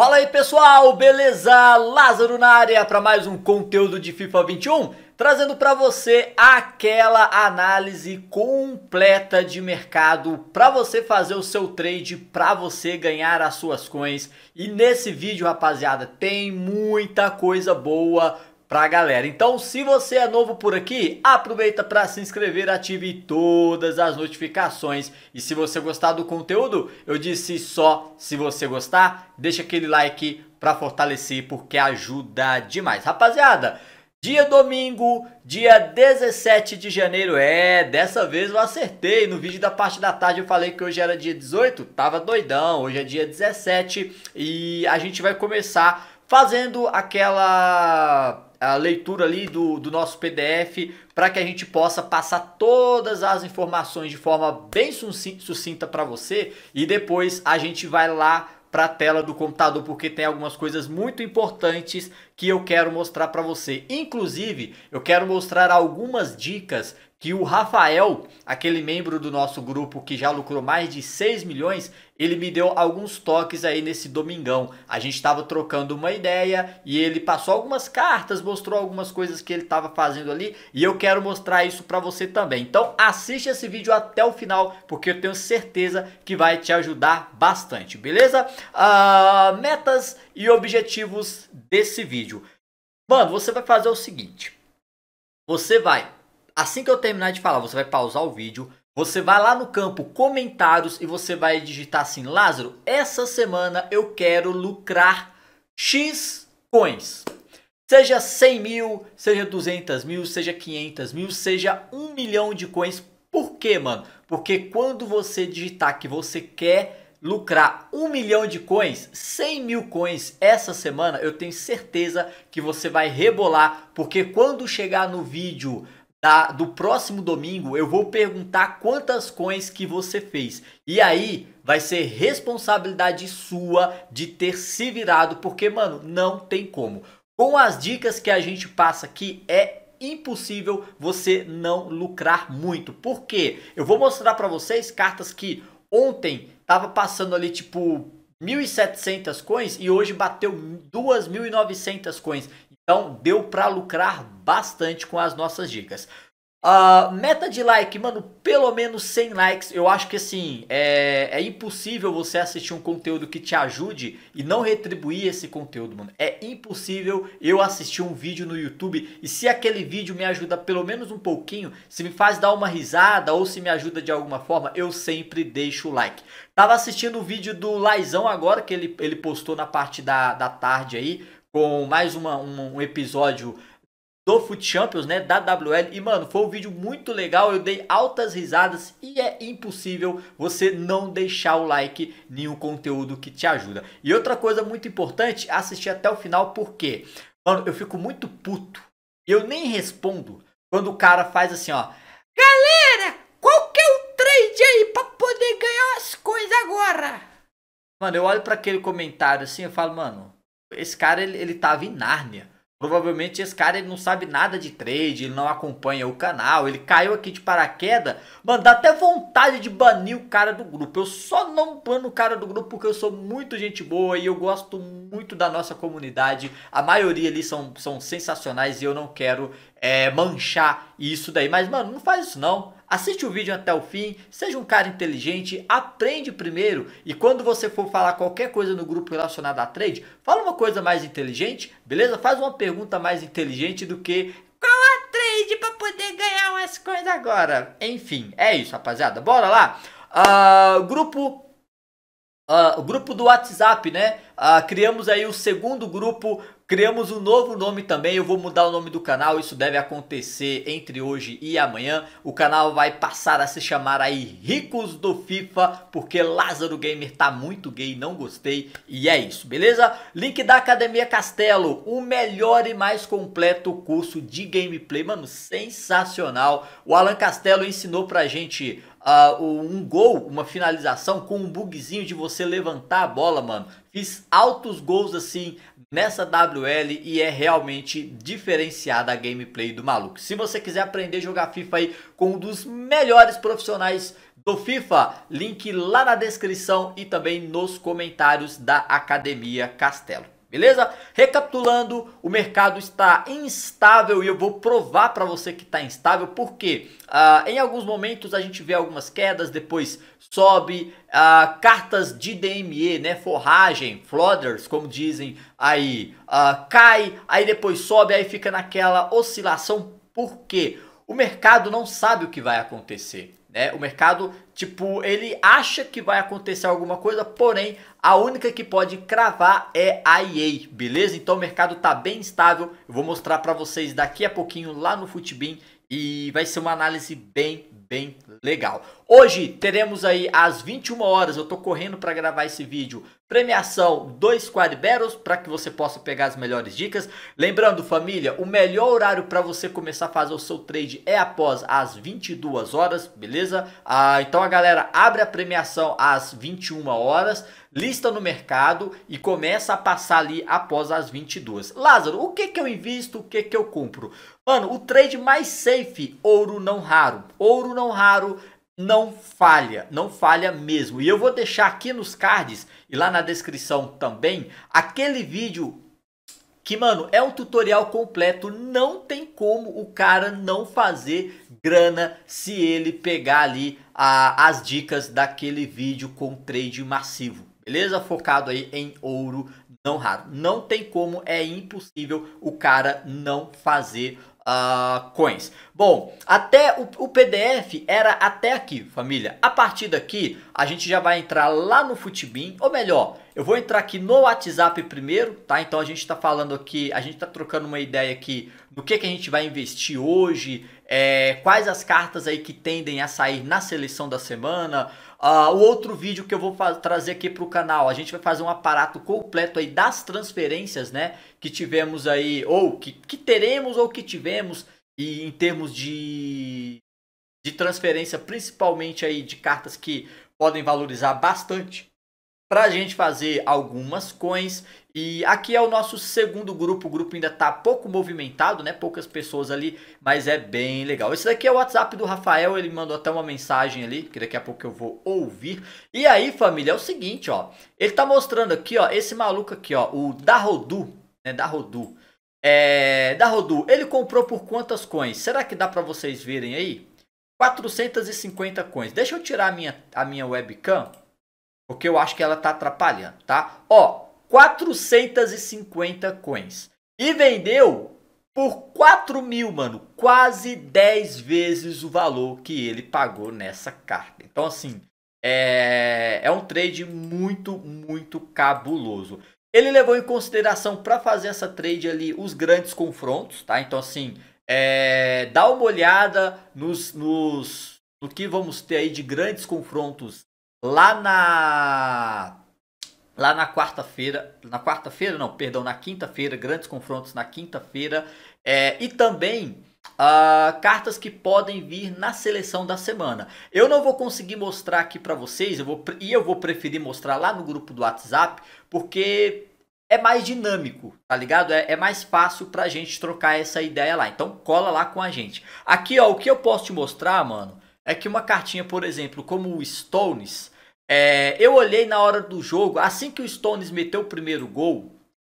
Fala aí pessoal, beleza? Lázaro na área para mais um conteúdo de FIFA 21, trazendo para você aquela análise completa de mercado para você fazer o seu trade, para você ganhar as suas coins. E nesse vídeo, rapaziada, tem muita coisa boa para a galera. Então, se você é novo por aqui, aproveita para se inscrever, ative todas as notificações. E se você gostar do conteúdo, eu disse só se você gostar, deixa aquele like para fortalecer porque ajuda demais. Rapaziada, Dia domingo, dia 17 de janeiro. É, dessa vez eu acertei. No vídeo da parte da tarde eu falei que hoje era dia 18, tava doidão. Hoje é dia 17 e a gente vai começar fazendo aquela a leitura ali do, do nosso PDF para que a gente possa passar todas as informações de forma bem sucinta para você e depois a gente vai lá para a tela do computador porque tem algumas coisas muito importantes que eu quero mostrar para você. Inclusive, eu quero mostrar algumas dicas que o Rafael, aquele membro do nosso grupo que já lucrou mais de 6 milhões, ele me deu alguns toques aí nesse domingão. A gente estava trocando uma ideia e ele passou algumas cartas, mostrou algumas coisas que ele estava fazendo ali e eu quero mostrar isso para você também. Então assiste esse vídeo até o final porque eu tenho certeza que vai te ajudar bastante, beleza? Uh, metas e objetivos desse vídeo. Mano, você vai fazer o seguinte. Você vai Assim que eu terminar de falar, você vai pausar o vídeo, você vai lá no campo comentários e você vai digitar assim: Lázaro, essa semana eu quero lucrar X coins. Seja 100 mil, seja 200 mil, seja 500 mil, seja 1 milhão de coins. Por quê, mano? Porque quando você digitar que você quer lucrar 1 milhão de coins, 100 mil coins essa semana, eu tenho certeza que você vai rebolar. Porque quando chegar no vídeo da, do próximo domingo, eu vou perguntar quantas coins que você fez. E aí vai ser responsabilidade sua de ter se virado, porque, mano, não tem como. Com as dicas que a gente passa aqui, é impossível você não lucrar muito. Por quê? Eu vou mostrar para vocês cartas que ontem tava passando ali tipo 1.700 coins e hoje bateu 2.900 coins. Então deu para lucrar bastante com as nossas dicas. Uh, meta de like, mano, pelo menos 100 likes. Eu acho que assim, é, é, impossível você assistir um conteúdo que te ajude e não retribuir esse conteúdo, mano. É impossível eu assistir um vídeo no YouTube e se aquele vídeo me ajuda pelo menos um pouquinho, se me faz dar uma risada ou se me ajuda de alguma forma, eu sempre deixo o like. Tava assistindo o vídeo do Laizão agora que ele, ele postou na parte da, da tarde aí com mais uma, um, um episódio do Foot Champions, né, da WL. E mano, foi um vídeo muito legal, eu dei altas risadas e é impossível você não deixar o like em um conteúdo que te ajuda. E outra coisa muito importante, assistir até o final porque, mano, eu fico muito puto. Eu nem respondo quando o cara faz assim, ó: "Galera, qual que é o trade aí para poder ganhar as coisas agora?" Mano, eu olho para aquele comentário assim, eu falo, mano, esse cara ele, ele tava em Nárnia. Provavelmente esse cara ele não sabe nada de trade, ele não acompanha o canal, ele caiu aqui de paraquedas. Mano, dá até vontade de banir o cara do grupo. Eu só não bano o cara do grupo porque eu sou muito gente boa e eu gosto muito da nossa comunidade. A maioria ali são, são sensacionais e eu não quero é, manchar isso daí. Mas, mano, não faz isso não. Assiste o vídeo até o fim, seja um cara inteligente, aprende primeiro e quando você for falar qualquer coisa no grupo relacionado a trade, fala uma coisa mais inteligente, beleza? Faz uma pergunta mais inteligente do que qual a trade para poder ganhar umas coisas agora. Enfim, é isso, rapaziada. Bora lá. Uh, grupo Uh, o grupo do WhatsApp, né? Uh, criamos aí o segundo grupo Criamos um novo nome também, eu vou mudar o nome do canal, isso deve acontecer entre hoje e amanhã. O canal vai passar a se chamar aí Ricos do FIFA, porque Lázaro Gamer tá muito gay, não gostei. E é isso, beleza? Link da Academia Castelo, o melhor e mais completo curso de gameplay, mano, sensacional. O Alan Castelo ensinou pra gente uh, um gol, uma finalização com um bugzinho de você levantar a bola, mano. Fiz altos gols assim nessa WL e é realmente diferenciada a gameplay do maluco. Se você quiser aprender a jogar FIFA aí com um dos melhores profissionais do FIFA, link lá na descrição e também nos comentários da Academia Castelo. Beleza? Recapitulando, o mercado está instável e eu vou provar para você que está instável porque ah, em alguns momentos a gente vê algumas quedas, depois sobe, ah, cartas de DME, né, forragem, flooders, como dizem aí, ah, cai, aí depois sobe, aí fica naquela oscilação porque o mercado não sabe o que vai acontecer. É, o mercado, tipo, ele acha que vai acontecer alguma coisa, porém a única que pode cravar é a EA, beleza? Então o mercado tá bem estável. Eu vou mostrar para vocês daqui a pouquinho lá no Futbin e vai ser uma análise bem, bem legal. Hoje teremos aí às 21 horas, eu tô correndo para gravar esse vídeo, premiação 2 Quad Battles para que você possa pegar as melhores dicas. Lembrando família, o melhor horário para você começar a fazer o seu trade é após as 22 horas, beleza? Ah, então a galera abre a premiação às 21 horas lista no mercado e começa a passar ali após as 22. Lázaro, o que que eu invisto, o que que eu compro? Mano, o trade mais safe, ouro não raro. Ouro não raro não falha, não falha mesmo. E eu vou deixar aqui nos cards e lá na descrição também aquele vídeo que, mano, é um tutorial completo, não tem como o cara não fazer grana se ele pegar ali a, as dicas daquele vídeo com trade massivo beleza? Focado aí em ouro não raro. Não tem como, é impossível o cara não fazer uh, coins. Bom, até o, o, PDF era até aqui, família. A partir daqui, a gente já vai entrar lá no futbin ou melhor, eu vou entrar aqui no WhatsApp primeiro, tá? Então a gente está falando aqui, a gente está trocando uma ideia aqui do que, que a gente vai investir hoje, é, quais as cartas aí que tendem a sair na seleção da semana. Uh, o outro vídeo que eu vou trazer aqui para o canal, a gente vai fazer um aparato completo aí das transferências, né? Que tivemos aí, ou que, que teremos ou que tivemos, e em termos de, de transferência, principalmente aí de cartas que podem valorizar bastante para a gente fazer algumas coins. E aqui é o nosso segundo grupo, o grupo ainda está pouco movimentado, né? Poucas pessoas ali, mas é bem legal. Esse daqui é o WhatsApp do Rafael, ele mandou até uma mensagem ali, que daqui a pouco eu vou ouvir. E aí, família, é o seguinte, ó. Ele tá mostrando aqui, ó, esse maluco aqui, ó, o Darodu, né? Darodu. É, Darodu, ele comprou por quantas coins? Será que dá para vocês verem aí? 450 coins. Deixa eu tirar a minha, a minha webcam. Porque eu acho que ela tá atrapalhando, tá? Ó, 450 coins. E vendeu por 4 mil, mano. Quase 10 vezes o valor que ele pagou nessa carta. Então, assim, é, é um trade muito, muito cabuloso. Ele levou em consideração para fazer essa trade ali os grandes confrontos, tá? Então, assim, é, dá uma olhada nos, nos, no que vamos ter aí de grandes confrontos lá na lá na quarta-feira, na quarta-feira não, perdão, na quinta-feira, grandes confrontos na quinta-feira é, e também uh, cartas que podem vir na seleção da semana. Eu não vou conseguir mostrar aqui para vocês, eu vou, e eu vou preferir mostrar lá no grupo do WhatsApp, porque é mais dinâmico, tá ligado? É, é, mais fácil pra gente trocar essa ideia lá. Então cola lá com a gente. Aqui, ó, o que eu posso te mostrar, mano, é que uma cartinha, por exemplo, como o Stones, é, eu olhei na hora do jogo, assim que o Stones meteu o primeiro gol,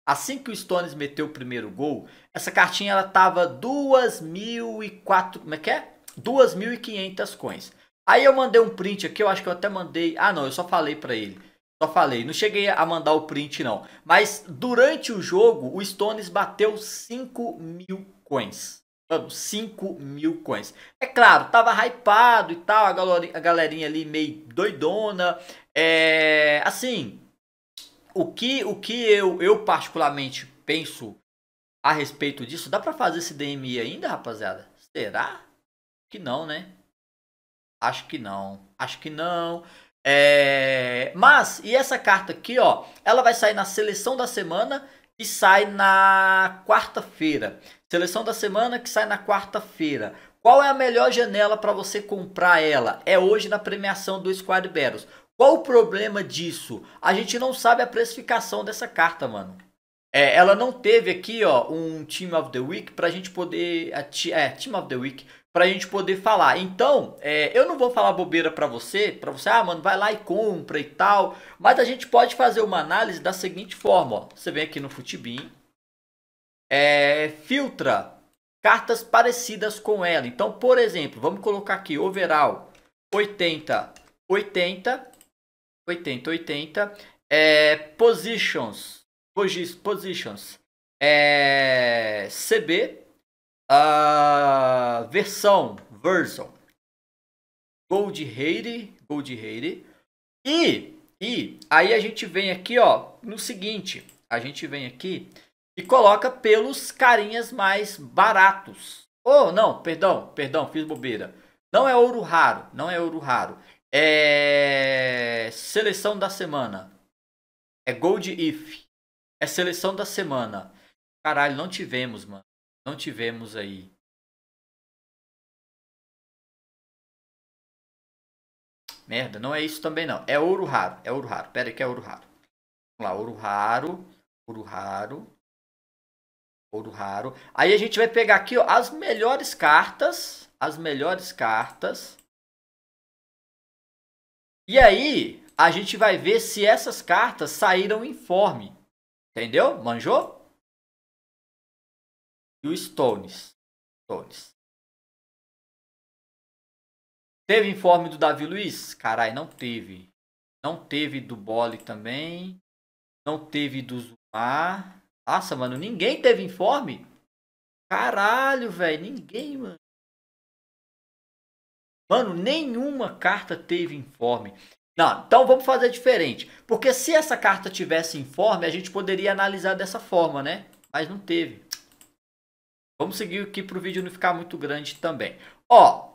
assim que o Stones meteu o primeiro gol, essa cartinha ela tava 2.004, como é que é? 2.500 coins. Aí eu mandei um print aqui, eu acho que eu até mandei, ah não, eu só falei para ele. Só falei, não cheguei a mandar o print não. Mas durante o jogo, o Stones bateu 5 mil coins. Mano, 5 mil coins. É claro, tava hypado e tal, a, galera, a galerinha ali meio doidona. É, assim, o que, o que eu, eu particularmente penso a respeito disso, dá pra fazer esse DMI ainda, rapaziada? Será? Que não, né? Acho que não. Acho que não. É... Mas, e essa carta aqui, ó. Ela vai sair na seleção da semana que sai na quarta-feira. Seleção da semana que sai na quarta-feira. Qual é a melhor janela para você comprar ela? É hoje na premiação do Squad Battles. Qual o problema disso? A gente não sabe a precificação dessa carta, mano. É, ela não teve aqui, ó, um Team of the Week pra gente poder. A, é, Team of the Week. Pra gente poder falar. Então, é, eu não vou falar bobeira pra você. Pra você, ah, mano, vai lá e compra e tal. Mas a gente pode fazer uma análise da seguinte forma, ó. Você vem aqui no Futibin. É, filtra cartas parecidas com ela. Então, por exemplo, vamos colocar aqui overall 80, 80, 80, 80. É, positions Positions é, CB a versão version Gold Rate, Gold Rate e e aí a gente vem aqui, ó, no seguinte, a gente vem aqui e coloca pelos carinhas mais baratos. oh, não, perdão, perdão, fiz bobeira. Não é ouro raro, não é ouro raro. É seleção da semana. É Gold If. É seleção da semana. Caralho, não tivemos, mano. Não tivemos aí. Merda, não é isso também não. É ouro raro, é ouro raro. Pera aí que é ouro raro. Vamos lá, ouro raro, ouro raro, ouro raro. Aí a gente vai pegar aqui ó, as melhores cartas, as melhores cartas. E aí a gente vai ver se essas cartas saíram em forma. Entendeu? Manjou? E o Stones. Stones. Teve informe do Davi Luiz? Carai, não teve. Não teve do Bole também. Não teve do Zumar. Nossa, mano, ninguém teve informe? Caralho, velho, ninguém, mano. Mano, nenhuma carta teve informe. Não, então vamos fazer diferente. Porque se essa carta tivesse informe, a gente poderia analisar dessa forma, né? Mas não teve. Vamos seguir aqui para o vídeo não ficar muito grande também. Ó,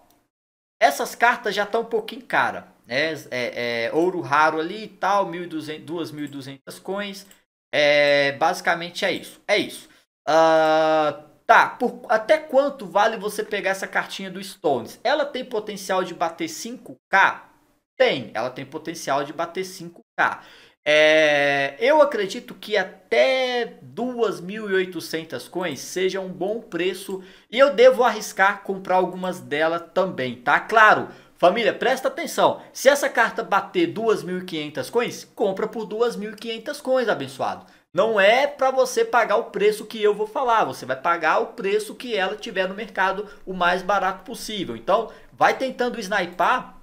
essas cartas já estão um pouquinho cara. Né? É, é, ouro raro ali e tal, 2.200 coins. É, basicamente é isso. É isso. Uh, tá, por, até quanto vale você pegar essa cartinha do Stones? Ela tem potencial de bater 5k? Tem, ela tem potencial de bater 5K. É, eu acredito que até 2.800 coins seja um bom preço e eu devo arriscar comprar algumas dela também, tá? Claro, família, presta atenção. Se essa carta bater 2.500 coins, compra por 2.500 coins, abençoado. Não é para você pagar o preço que eu vou falar, você vai pagar o preço que ela tiver no mercado o mais barato possível. Então, vai tentando snipar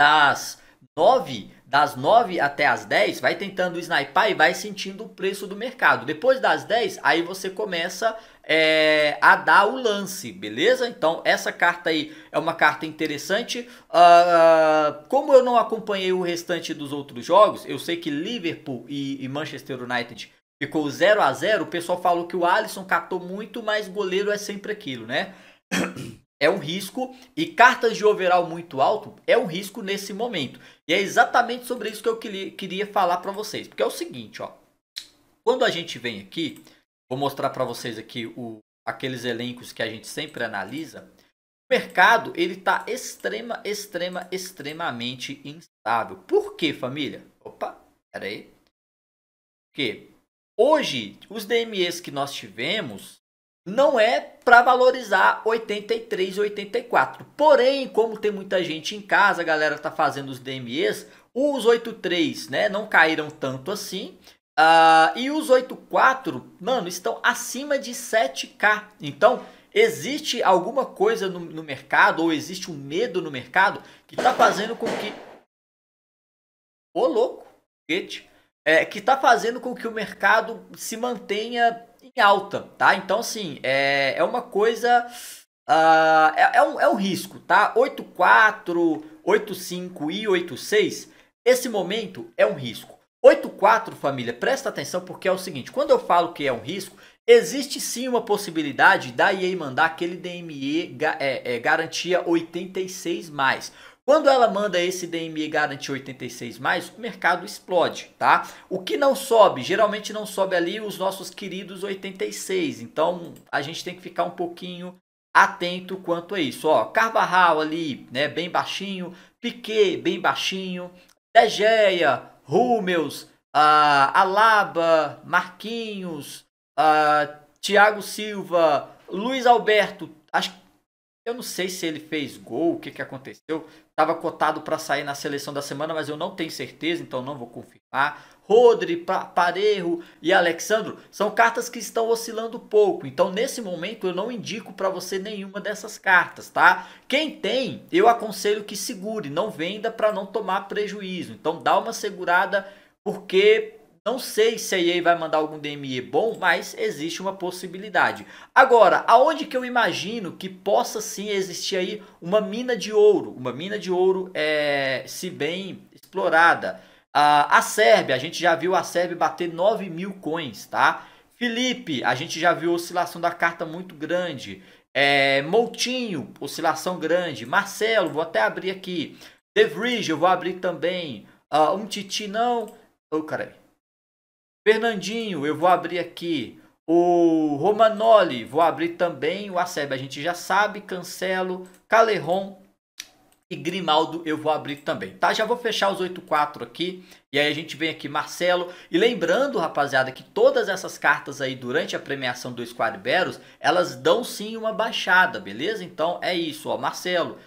das 9, das 9 até as 10, vai tentando sniper e vai sentindo o preço do mercado. Depois das 10, aí você começa é, a dar o lance, beleza? Então essa carta aí é uma carta interessante. Uh, como eu não acompanhei o restante dos outros jogos, eu sei que Liverpool e, e Manchester United ficou 0 a 0 O pessoal falou que o Alisson catou muito, mas goleiro é sempre aquilo, né? É um risco e cartas de overall muito alto é um risco nesse momento. E é exatamente sobre isso que eu queria falar para vocês, porque é o seguinte, ó. Quando a gente vem aqui, vou mostrar para vocês aqui o, aqueles elencos que a gente sempre analisa. O mercado ele está extrema, extrema, extremamente instável. Por quê, família? Opa, peraí. aí. Porque hoje os DMEs que nós tivemos não é para valorizar 83, 84. Porém, como tem muita gente em casa, a galera tá fazendo os DMEs, os 83, né, não caíram tanto assim. Uh, e os 84, mano, estão acima de 7k. Então, existe alguma coisa no, no mercado ou existe um medo no mercado que tá fazendo com que Ô louco, é, que tá fazendo com que o mercado se mantenha alta, tá? Então, assim, é, é uma coisa. Uh, é, é, um, é um risco, tá? 8,4, 8,5 e 8,6, esse momento é um risco. 8,4, família, presta atenção porque é o seguinte: quando eu falo que é um risco, existe sim uma possibilidade da EA mandar aquele DME é, é, garantia 86 mais. Quando ela manda esse e garantir 86 mais, o mercado explode, tá? O que não sobe, geralmente não sobe ali os nossos queridos 86. Então a gente tem que ficar um pouquinho atento quanto a isso. Ó, Carvajal ali, né, bem baixinho, Piquet bem baixinho, De Gea, Rúmeus, uh, Alaba, Marquinhos, uh, Thiago Silva, Luiz Alberto, acho que eu não sei se ele fez gol, o que, que aconteceu. Estava cotado para sair na seleção da semana, mas eu não tenho certeza, então não vou confirmar. Rodri, pa Parejo e Alexandro são cartas que estão oscilando pouco. Então, nesse momento, eu não indico para você nenhuma dessas cartas, tá? Quem tem, eu aconselho que segure, não venda para não tomar prejuízo. Então, dá uma segurada, porque não sei se a EA vai mandar algum DME bom, mas existe uma possibilidade. Agora, aonde que eu imagino que possa sim existir aí uma mina de ouro? Uma mina de ouro, é, se bem explorada. Ah, a Sérvia, a gente já viu a Sérvia bater 9 mil coins, tá? Felipe, a gente já viu oscilação da carta muito grande. É, Moutinho, oscilação grande. Marcelo, vou até abrir aqui. The Vries, eu vou abrir também. Uh, um Titi, não. Ô, oh, caralho. Fernandinho, eu vou abrir aqui. O Romanoli, vou abrir também. O Aceb, a gente já sabe. Cancelo, Caleron e Grimaldo, eu vou abrir também. Tá? Já vou fechar os 8-4 aqui. E aí a gente vem aqui, Marcelo. E lembrando, rapaziada, que todas essas cartas aí durante a premiação do Squad Battles, elas dão sim uma baixada, beleza? Então é isso, ó. Marcelo.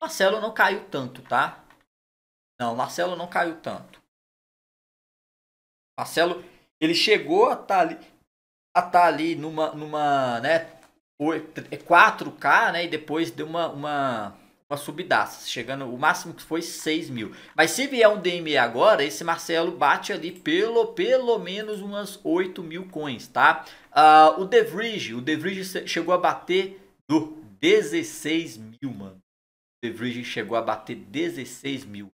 Marcelo não caiu tanto, tá? Não, Marcelo não caiu tanto. Marcelo, ele chegou a estar tá ali, a estar tá ali numa, numa né, 4K, é né? E depois deu uma, uma, uma subidaça, chegando o máximo que foi 6 mil. Mas se vier um DME agora, esse Marcelo bate ali pelo, pelo menos umas 8 mil coins, tá? Uh, o Devridge, o Devridge chegou a bater do 16 mil, mano. O Devridge chegou a bater 16 mil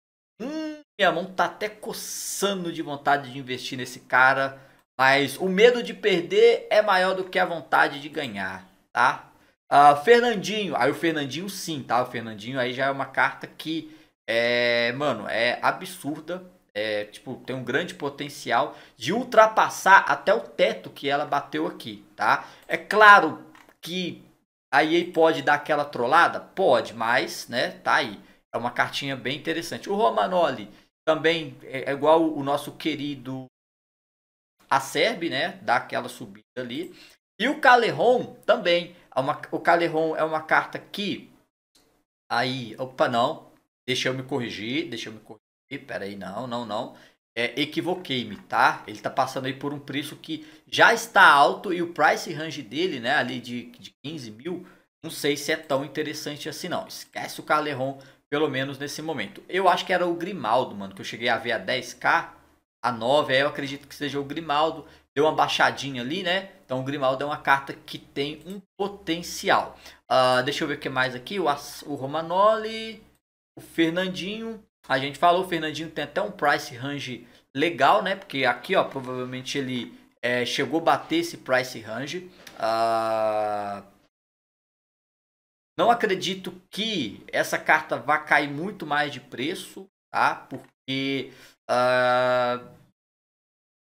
minha mão tá até coçando de vontade de investir nesse cara, mas o medo de perder é maior do que a vontade de ganhar, tá? Uh, Fernandinho, aí o Fernandinho sim, tá? O Fernandinho aí já é uma carta que é, mano, é absurda. É, tipo, tem um grande potencial de ultrapassar até o teto que ela bateu aqui, tá? É claro que a EA pode dar aquela trollada? Pode, mas, né, tá aí. É uma cartinha bem interessante. O Romanoli, também é, é igual o nosso querido Acerbi, né? Dá aquela subida ali. E o Calerron também. É uma, o Calerron é uma carta que. Aí, opa, não. Deixa eu me corrigir, deixa eu me corrigir. Peraí, não, não, não. É, Equivoquei-me, tá? Ele tá passando aí por um preço que já está alto e o price range dele, né? Ali de, de 15 mil. Não sei se é tão interessante assim, não. Esquece o Calerron pelo menos nesse momento. Eu acho que era o Grimaldo, mano, que eu cheguei a ver a 10k, a 9, aí eu acredito que seja o Grimaldo. Deu uma baixadinha ali, né? Então o Grimaldo é uma carta que tem um potencial. Uh, deixa eu ver o que mais aqui. O, o Romanoli, o Fernandinho. A gente falou, o Fernandinho tem até um price range legal, né? Porque aqui, ó, provavelmente ele é, chegou a bater esse price range. Uh, não acredito que essa carta vá cair muito mais de preço, tá? Porque uh,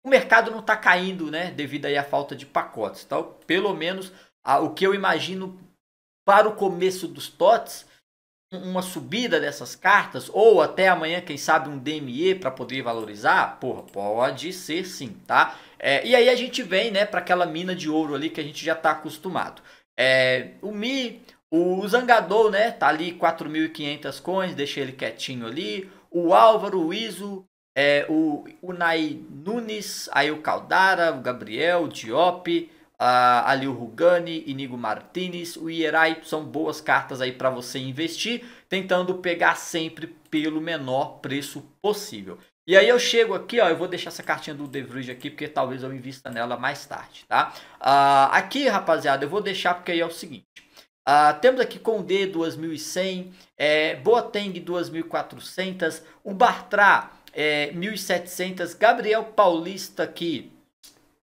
o mercado não está caindo, né? Devido aí à falta de pacotes. Então, pelo menos uh, o que eu imagino para o começo dos TOTS, uma subida dessas cartas, ou até amanhã, quem sabe, um DME para poder valorizar, porra, pode ser sim, tá? É, e aí a gente vem, né, para aquela mina de ouro ali que a gente já está acostumado. É, o Mi o Zangador, né, tá ali 4.500 coins, deixa ele quietinho ali. O Álvaro, o Iso, é, o Unai Nunes, aí o Caldara, o Gabriel, o Diop, uh, ali o Rugani, Inigo Martinez, o Ierai, são boas cartas aí para você investir, tentando pegar sempre pelo menor preço possível. E aí eu chego aqui, ó, eu vou deixar essa cartinha do Devridge aqui, porque talvez eu invista nela mais tarde, tá? Uh, aqui, rapaziada, eu vou deixar porque aí é o seguinte... Ah, temos aqui Condé 2.100, é, Boateng 2.400, o Bartra é, 1.700, Gabriel Paulista aqui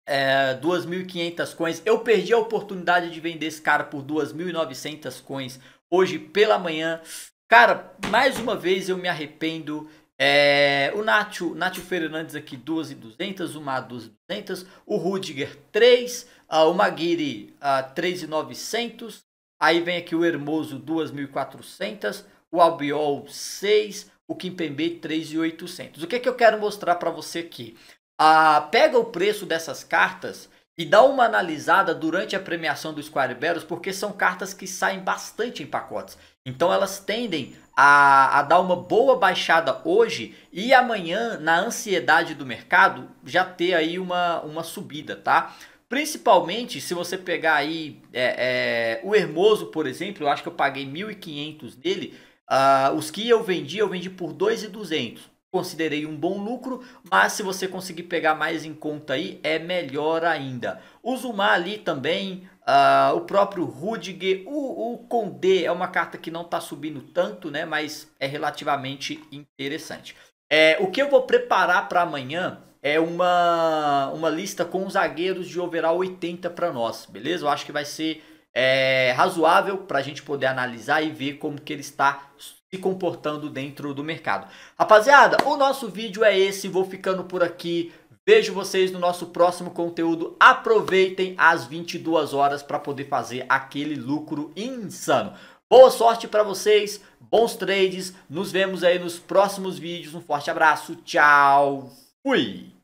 é, 2.500 coins. Eu perdi a oportunidade de vender esse cara por 2.900 coins hoje pela manhã. Cara, mais uma vez eu me arrependo. É, o Nacho, Nacho Fernandes aqui 12.200, o Mad 12.200, o Rudiger 3, uh, ah, o Maguire uh, 3.900, Aí vem aqui o Hermoso 2.400, o Albiol 6, o Kimpembe 3.800. O que, é que eu quero mostrar para você aqui? Ah, pega o preço dessas cartas e dá uma analisada durante a premiação do Square Battles, porque são cartas que saem bastante em pacotes. Então elas tendem a, a, dar uma boa baixada hoje e amanhã, na ansiedade do mercado, já ter aí uma, uma subida, tá? Principalmente se você pegar aí é, é, o Hermoso, por exemplo, eu acho que eu paguei 1.500 dele. Uh, os que eu vendi, eu vendi por 2,200. Considerei um bom lucro, mas se você conseguir pegar mais em conta aí, é melhor ainda. O Zumar ali também, uh, o próprio Rudiger, o, o é uma carta que não está subindo tanto, né? Mas é relativamente interessante. É, o que eu vou preparar para amanhã é uma, uma lista com zagueiros de overall 80 para nós, beleza? Eu acho que vai ser é, razoável para a gente poder analisar e ver como que ele está se comportando dentro do mercado. Rapaziada, o nosso vídeo é esse, vou ficando por aqui. Vejo vocês no nosso próximo conteúdo. Aproveitem as 22 horas para poder fazer aquele lucro insano. Boa sorte para vocês, bons trades. Nos vemos aí nos próximos vídeos. Um forte abraço, tchau. 喂。